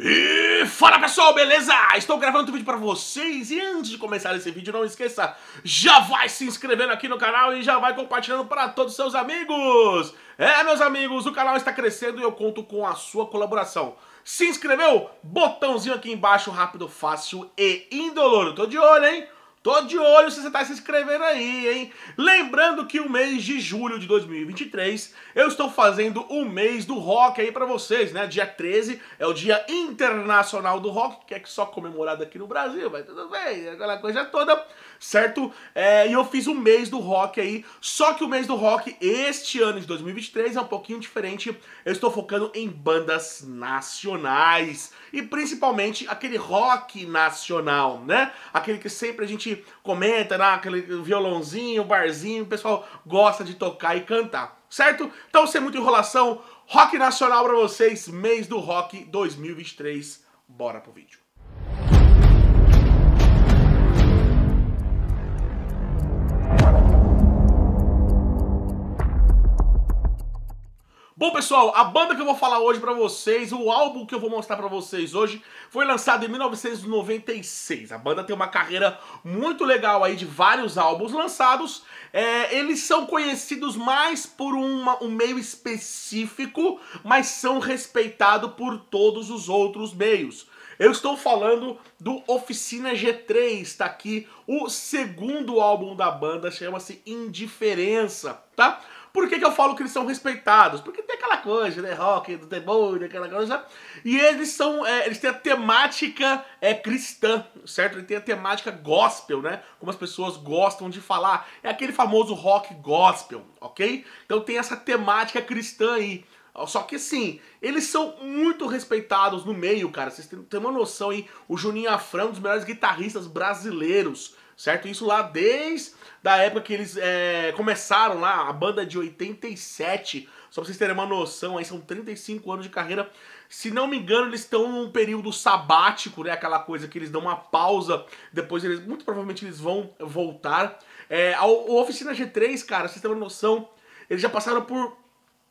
E fala pessoal, beleza? Estou gravando um vídeo para vocês e antes de começar esse vídeo, não esqueça, já vai se inscrevendo aqui no canal e já vai compartilhando para todos os seus amigos. É, meus amigos, o canal está crescendo e eu conto com a sua colaboração. Se inscreveu? Botãozinho aqui embaixo, rápido, fácil e indolor. Tô de olho, hein? Tô de olho se você tá se inscrevendo aí, hein? Lembrando que o mês de julho de 2023, eu estou fazendo o mês do rock aí para vocês, né? Dia 13 é o Dia Internacional do Rock, que é só comemorado aqui no Brasil, mas tudo bem, é aquela coisa toda, certo? É, e eu fiz o mês do rock aí, só que o mês do rock este ano de 2023 é um pouquinho diferente. Eu estou focando em bandas nacionais e principalmente aquele rock nacional, né? Aquele que sempre a gente gente comenta, dá aquele violãozinho, barzinho, o pessoal gosta de tocar e cantar, certo? Então, sem muita enrolação, rock nacional para vocês, mês do rock 2023. Bora pro vídeo. Bom, pessoal, a banda que eu vou falar hoje para vocês, o álbum que eu vou mostrar para vocês hoje, foi lançado em 1996. A banda tem uma carreira muito legal aí de vários álbuns lançados. É, eles são conhecidos mais por uma, um meio específico, mas são respeitados por todos os outros meios. Eu estou falando do Oficina G3, está aqui o segundo álbum da banda, chama-se Indiferença, tá? Por que, que eu falo que eles são respeitados? Porque tem aquela coisa, né? Rock do demônio, aquela coisa. E eles são. É, eles têm a temática é, cristã, certo? Ele tem a temática gospel, né? Como as pessoas gostam de falar. É aquele famoso rock gospel, ok? Então tem essa temática cristã aí. Só que assim, eles são muito respeitados no meio, cara. Vocês têm, têm uma noção aí. O Juninho Afrão, um dos melhores guitarristas brasileiros certo? Isso lá desde da época que eles é, começaram lá, a banda de 87. Só pra vocês terem uma noção, aí são 35 anos de carreira. Se não me engano, eles estão num período sabático, né? Aquela coisa que eles dão uma pausa, depois eles, muito provavelmente eles vão voltar. É, a, a Oficina G3, cara, vocês têm uma noção, eles já passaram por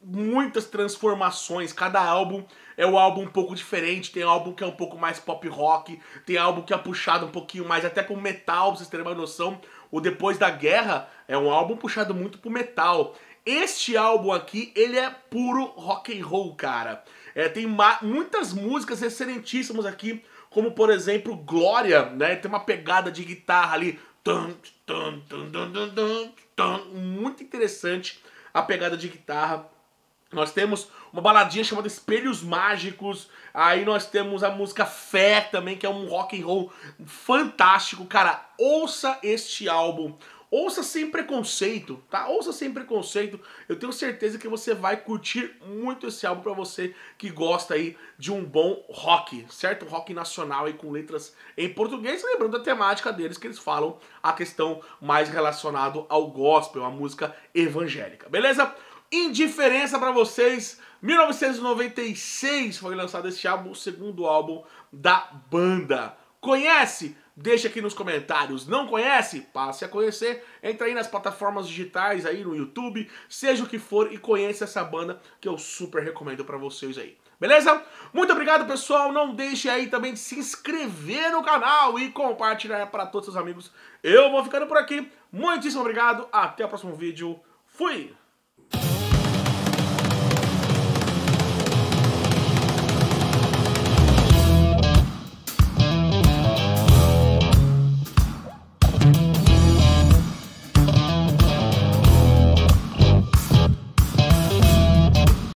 muitas transformações. Cada álbum é um álbum um pouco diferente. Tem álbum que é um pouco mais pop rock, tem álbum que é puxado um pouquinho mais até pro metal, pra vocês terem uma noção. O Depois da Guerra é um álbum puxado muito pro metal. Este álbum aqui, ele é puro rock and roll, cara. É, tem muitas músicas excelentíssimas aqui, como por exemplo Glória, né? Tem uma pegada de guitarra ali. Muito interessante a pegada de guitarra nós temos uma baladinha chamada Espelhos Mágicos. Aí nós temos a música Fé também, que é um rock and roll fantástico. Cara, ouça este álbum. Ouça sem preconceito, tá? Ouça sem preconceito. Eu tenho certeza que você vai curtir muito esse álbum para você que gosta aí de um bom rock, certo? rock nacional aí com letras em português, lembrando a temática deles que eles falam a questão mais relacionado ao gospel, a música evangélica. Beleza? Indiferença para vocês. 1996 foi lançado esse álbum, o segundo álbum da banda. Conhece? Deixa aqui nos comentários. Não conhece? Passe a conhecer. Entra aí nas plataformas digitais, aí no YouTube, seja o que for, e conheça essa banda que eu super recomendo para vocês aí. Beleza? Muito obrigado, pessoal. Não deixe aí também de se inscrever no canal e compartilhar para todos os amigos. Eu vou ficando por aqui. Muitíssimo obrigado. Até o próximo vídeo. Fui!